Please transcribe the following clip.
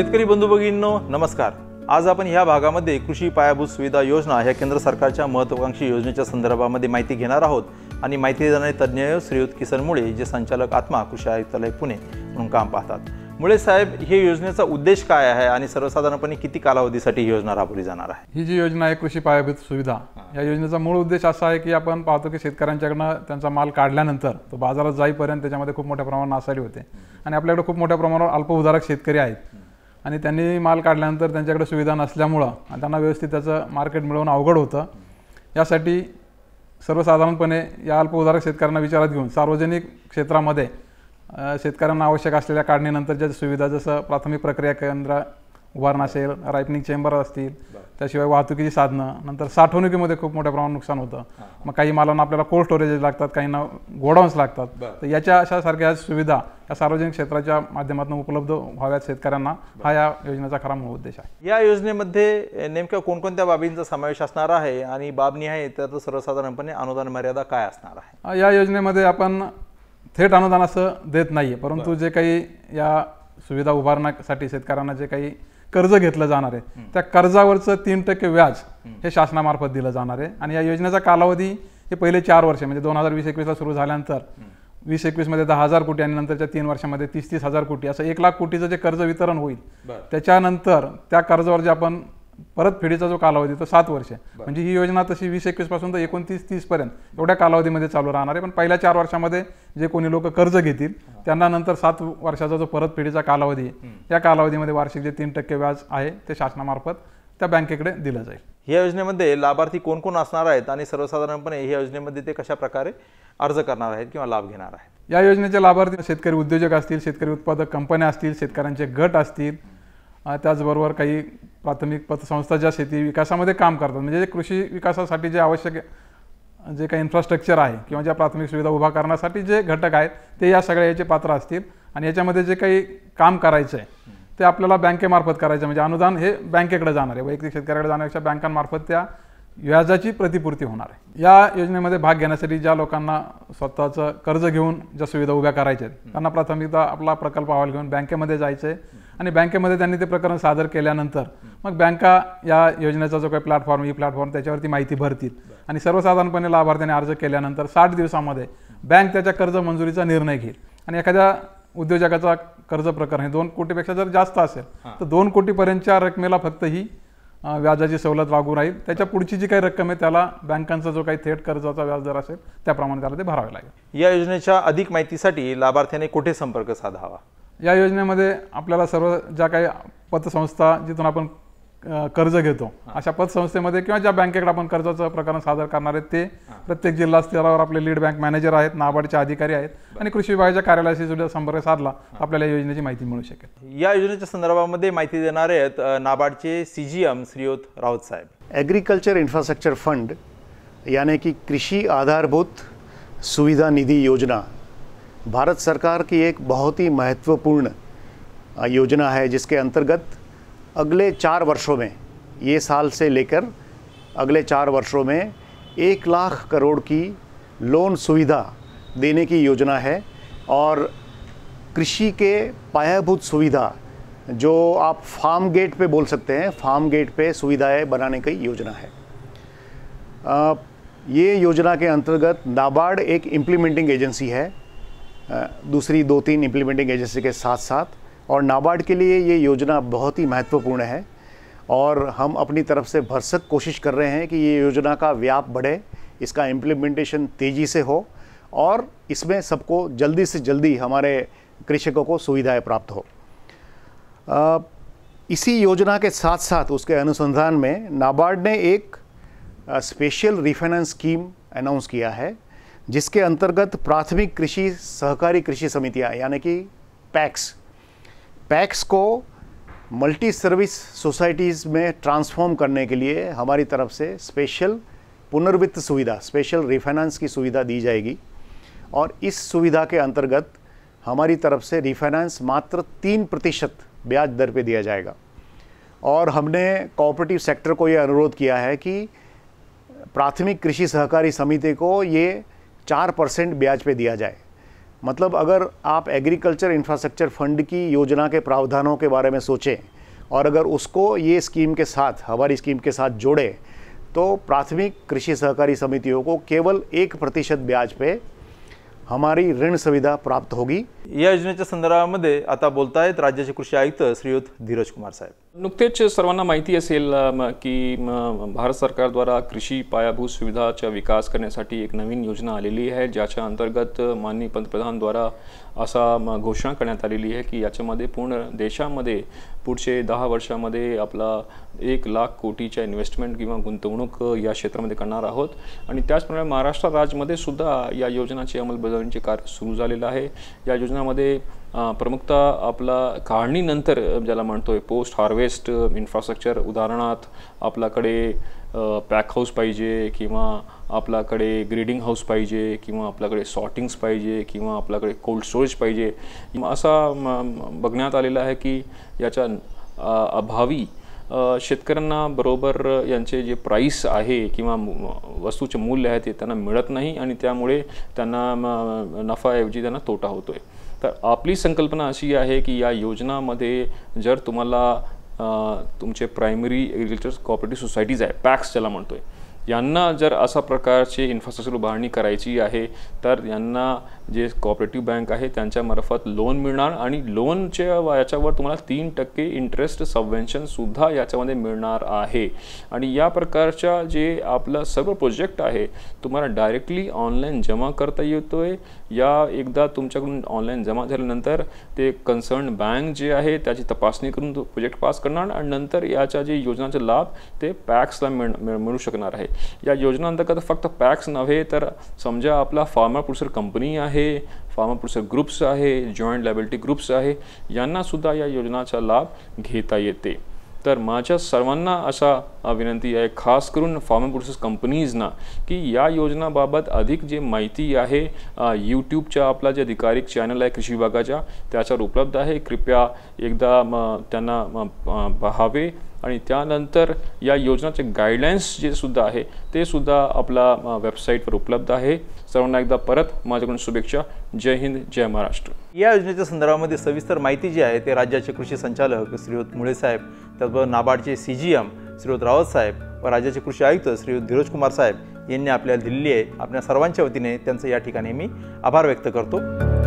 शेतकरी बंधू भगिनींनो नमस्कार आज आपण या भागामध्ये कृषी पायाभूत सुविधा योजना ह्या केंद्र सरकारच्या महत्वाकांक्षी योजनेच्या संदर्भामध्ये माहिती घेणार आहोत आणि माहिती देणारे तज्ज्ञ श्रीयुत किसन मुळे जे संचालक आत्मा कृषी आयुक्तालय पुणे म्हणून काम पाहतात मुळे साहेब हे योजनेचा उद्देश काय आहे आणि सर्वसाधारणपणे किती कालावधीसाठी ही योजना राबवली जाणार आहे ही जी योजना आहे कृषी पायाभूत सुविधा या योजनेचा मूळ उद्देश असा आहे की आपण पाहतो की शेतकऱ्यांच्याकडनं त्यांचा माल काढल्यानंतर तो बाजारात जाईपर्यंत त्याच्यामध्ये खूप मोठ्या प्रमाणात नासाडी होते आणि आपल्याकडे खूप मोठ्या प्रमाणावर अल्पउधारक शेतकरी आहेत आणि त्यांनी माल काढल्यानंतर त्यांच्याकडे सुविधा नसल्यामुळं त्यांना व्यवस्थित त्याचं मार्केट मिळवणं अवघड होतं यासाठी सर्वसाधारणपणे या उदारक शेतकऱ्यांना विचारात घेऊन सार्वजनिक क्षेत्रामध्ये शेतकऱ्यांना आवश्यक असलेल्या काढणीनंतरच्या सुविधा जसं प्राथमिक प्रक्रिया केंद्र उभारणं असेल रायपनिंग चेंबर असतील त्याशिवाय वाहतुकीची साधनं नंतर साठवणुकीमध्ये खूप मोठ्या प्रमाणात नुकसान होतं मग काही मालांना आपल्याला कोल्ड स्टोरेज लागतात काहींना गोडाऊन्स लागतात तर याच्या अशा सारख्या सुविधा या सार्वजनिक क्षेत्राच्या माध्यमातून उपलब्ध व्हाव्यात शेतकऱ्यांना हा या योजनेचा खरा मूळ उद्देश आहे या योजनेमध्ये नेमक्या कोणकोणत्या बाबींचा समावेश असणार आहे आणि बाबनी आहे तर सर्वसाधारणपणे अनुदान मर्यादा काय असणार आहे या योजनेमध्ये आपण थेट अनुदान असं देत नाही परंतु जे काही या सुविधा उभारण्यासाठी शेतकऱ्यांना जे काही कर्ज घेतलं जाणार आहे त्या कर्जावरचं तीन टक्के व्याज हे शासनामार्फत दिलं जाणार आहे आणि या योजनेचा कालावधी हे पहिले चार वर्ष म्हणजे दोन हजार वीस एकवीसला सुरू झाल्यानंतर वीस एकवीसमध्ये दहा हजार कोटी आणि नंतरच्या तीन वर्षामध्ये तीस तीस हजार कोटी असं एक लाख कोटीचं जे कर्ज वितरण होईल त्याच्यानंतर त्या कर्जावर जे आपण परतफेडीचा जो कालावधी तो सात वर्ष आहे म्हणजे ही योजना तशी वीस एकवीस पासून तर एकोणतीस तीस पर्यंत एवढ्या कालावधीमध्ये चालू राहणार आहे पण पहिल्या चार वर्षामध्ये जे कोणी लोक कर्ज घेतील त्यांना नंतर सात वर्षाचा जो परतफेडीचा कालावधी या कालावधीमध्ये वार्षिक जे तीन टक्के व्याज आहे ते शासनामार्फत त्या बँकेकडे दिलं जाईल या योजनेमध्ये लाभार्थी कोण कोण असणार आहेत आणि सर्वसाधारणपणे या योजनेमध्ये ते कशा प्रकारे अर्ज करणार आहेत किंवा लाभ घेणार आहेत या योजनेचे लाभार्थी शेतकरी उद्योजक असतील शेतकरी उत्पादक कंपन्या असतील शेतकऱ्यांचे गट असतील त्याचबरोबर काही प्राथमिक पतसंस्था ज्या शेती विकासामध्ये काम करतात म्हणजे जे कृषी विकासासाठी जे आवश्यक जे काही इन्फ्रास्ट्रक्चर आहे किंवा ज्या प्राथमिक सुविधा उभा करण्यासाठी जे घटक आहेत ते या सगळ्या याचे पात्र असतील आणि याच्यामध्ये जे काही काम करायचं आहे ते आपल्याला बँकेमार्फत करायचं म्हणजे अनुदान हे बँकेकडे जाणार आहे वैयक्तिक शेतकऱ्याकडे जाण्यापेक्षा बँकांमार्फत त्या व्याजाची प्रतिपूर्ती होणार आहे या योजनेमध्ये भाग घेण्यासाठी ज्या लोकांना स्वतःचं कर्ज घेऊन ज्या सुविधा उभ्या करायच्या आहेत त्यांना प्राथमिकता आपला प्रकल्प अहवाल घेऊन बँकेमध्ये जायचं आहे आणि बँकेमध्ये त्यांनी ते प्रकरण सादर केल्यानंतर मग बँका या योजनेचा जो काही प्लॅटफॉर्म ई प्लॅटफॉर्म त्याच्यावरती माहिती भरतील आणि सर्वसाधारणपणे लाभार्थ्याने अर्ज केल्यानंतर साठ दिवसामध्ये बँक त्याच्या कर्ज मंजुरीचा निर्णय घेईल आणि एखाद्या उद्योजकाचा कर्ज प्रकरण हे दोन कोटीपेक्षा जर जास्त असेल तर दोन कोटीपर्यंतच्या रकमेला फक्त ही व्याजाची सवलत लागू राहील त्याच्या पुढची जी काही रक्कम आहे त्याला बँकांचा जो काही थेट कर्जाचा व्याज दर असेल त्याप्रमाणे त्याला ते भरावे लागेल या योजनेच्या अधिक माहितीसाठी लाभार्थ्याने कुठे संपर्क साधावा या योजनेमध्ये आपल्याला सर्व ज्या काही पतसंस्था जिथून आपण कर्ज घेतो अशा पतसंस्थेमध्ये किंवा ज्या बँकेकडे आपण कर्जाचं प्रकरण सादर करणार आहेत ते प्रत्येक जिल्हा स्तरावर आपले लीड बँक मॅनेजर आहेत नाबार्डचे अधिकारी आहेत आणि कृषी विभागाच्या कार्यालयाशी सुद्धा संपर्क साधला आपल्याला या योजनेची माहिती मिळू शकेल या योजनेच्या संदर्भामध्ये माहिती देणारे आहेत नाबार्डचे C G M Shriyut Raut साहेब ॲग्रिकल्चर इन्फ्रास्ट्रक्चर फंड याने की कृषी आधारभूत सुविधा निधी योजना भारत सरकार की एक बहुत ही महत्वपूर्ण योजना है जिसके अंतर्गत अगले चार वर्षों में ये साल से लेकर अगले चार वर्षों में एक लाख करोड़ की लोन सुविधा देने की योजना है और कृषि के पायाभूत सुविधा जो आप फार्म गेट पे बोल सकते हैं फार्म गेट पे सुविधाएं बनाने की योजना है आ, ये योजना के अंतर्गत नाबार्ड एक इम्प्लीमेंटिंग एजेंसी है दूसरी दो तीन इम्प्लीमेंटिंग एजेंसी के साथ साथ और नाबार्ड के लिए ये योजना बहुत ही महत्वपूर्ण है और हम अपनी तरफ से भरसक कोशिश कर रहे हैं कि ये योजना का व्याप बढ़े इसका इम्प्लीमेंटेशन तेज़ी से हो और इसमें सबको जल्दी से जल्दी हमारे कृषकों को सुविधाएं प्राप्त हो इसी योजना के साथ साथ उसके अनुसंधान में नाबार्ड ने एक स्पेशल रिफाइनेंस स्कीम अनाउंस किया है जिसके अंतर्गत प्राथमिक कृषि सहकारी कृषि समितियां यानी कि पैक्स पैक्स को मल्टी सर्विस सोसाइटीज़ में ट्रांसफॉर्म करने के लिए हमारी तरफ से स्पेशल पुनर्वित्त सुविधा स्पेशल रिफाइनेंस की सुविधा दी जाएगी और इस सुविधा के अंतर्गत हमारी तरफ से रिफाइनेंस मात्र तीन प्रतिशत ब्याज दर पे दिया जाएगा और हमने कोऑपरेटिव सेक्टर को ये अनुरोध किया है कि प्राथमिक कृषि सहकारी समिति को ये चार परसेंट ब्याज पे दिया जाए मतलब अगर आप एग्रीकल्चर इंफ्रास्ट्रक्चर फंड की योजना के प्रावधानों के बारे में सोचें और अगर उसको ये स्कीम के साथ हमारी स्कीम के साथ जोड़ें तो प्राथमिक कृषि सहकारी समितियों को केवल एक प्रतिशत ब्याज पे हमारी ऋण सुविधा प्राप्त होगी या संदर्भ में आता बोलता है राज्य के कृषि आयुक्त श्रीयुत धीरज कुमार साहेब नुकतेच सर्वांना माहिती असेल की भारत सरकारद्वारा कृषी पायाभूत सुविधाचा विकास करण्यासाठी एक नवीन योजना आलेली आहे ज्याच्या अंतर्गत माननीय पंतप्रधानद्वारा असा घोषणा करण्यात आलेली आहे की याच्यामध्ये पूर्ण देशामध्ये पुढचे दहा वर्षामध्ये आपला एक लाख कोटीच्या इन्व्हेस्टमेंट किंवा गुंतवणूक या क्षेत्रामध्ये करणार आहोत आणि त्याचप्रमाणे महाराष्ट्र राज्यामध्ये सुद्धा या योजनाची अंमलबजावणीचे कार्य सुरू झालेलं आहे या योजनामध्ये प्रमुखता आपला काढणीनंतर ज्याला म्हणतो आहे पोस्ट हार्वेस्ट इन्फ्रास्ट्रक्चर उदाहरणार्थ आपल्याकडे पॅक हाऊस पाहिजे किंवा आपल्याकडे ग्रीडिंग हाऊस पाहिजे किंवा आपल्याकडे सॉर्टिंग्स पाहिजे किंवा आपल्याकडे कोल्ड स्टोरेज पाहिजे असा बघण्यात आलेला आहे की याच्या अभावी शेतकऱ्यांना बरोबर यांचे जे प्राईस आहे किंवा वस्तूचे मूल्य आहे ते त्यांना मिळत नाही आणि त्यामुळे त्यांना नफाऐवजी त्यांना तोटा होतो आहे तर आपली संकल्पना अशी आहे की या योजनामध्ये जर तुम्हाला तुमचे प्रायमरी एग्रिकल्चर कॉपरेटिव्ह सोसायटीज आहे पॅक्स ज्याला म्हणतो आहे यांना जर अशा प्रकारचे इन्फ्रास्ट्रक्चर उभारणी करायची आहे तर यांना जे कॉपरेटिव्ह बँक आहे त्यांच्यामार्फत लोन मिळणार आणि लोनच्या याच्यावर तुम्हाला तीन टक्के इंटरेस्ट सबव्हेन्शनसुद्धा याच्यामध्ये मिळणार आहे आणि या प्रकारच्या जे आपला सर्व प्रोजेक्ट आहे तुम्हाला डायरेक्टली ऑनलाईन जमा करता येतो आहे या एकदा तुमच्याकडून ऑनलाईन जमा झाल्यानंतर ते कन्सर्न बँक जे आहे त्याची तपासणी करून तो प्रोजेक्ट पास करणार आणि नंतर याच्या जे योजनाचे लाभ ते पॅक्सला मिळ मिळू शकणार आहे या योजनेअंतर्गत फक्त पॅक्स नव्हे तर समजा आपला फार्मा प्रोड्युसर कंपनी आहे फार्मा प्रोड्युसर ग्रुप्स आहे जॉईंट लॅबिलिटी ग्रुप्स आहे यांनासुद्धा या योजनाचा लाभ घेता येते तर माझ्या सर्वांना असा विनंती आहे खास करून फार्मर प्रोसेस कंपनीजना की या योजनाबाबत अधिक जे माहिती आहे यूट्यूबच्या आपला जे अधिकारिक चॅनल आहे कृषी विभागाच्या त्याच्यावर उपलब्ध आहे कृपया एकदा त्यांना पहावे आणि त्यानंतर या योजनाचे गाईडलाईन्स जे सुद्धा आहे ते सुद्धा आपला वेबसाईटवर उपलब्ध आहे सर्वांना एकदा परत माझ्याकडून शुभेच्छा जय हिंद जय महाराष्ट्र या योजनेच्या संदर्भामध्ये सविस्तर माहिती जी आहे ते राज्याचे कृषी संचालक श्रीयुत मुळे साहेब त्याचबरोबर नाबार्डचे C G M Shriyut Rawat साहेब व राज्याचे कृषी आयुक्त श्रीयुत धीरज कुमार साहेब यांनी आपल्याला दिलेली आहे आपल्या सर्वांच्या वतीने त्यांचं या ठिकाणी मी आभार व्यक्त करतो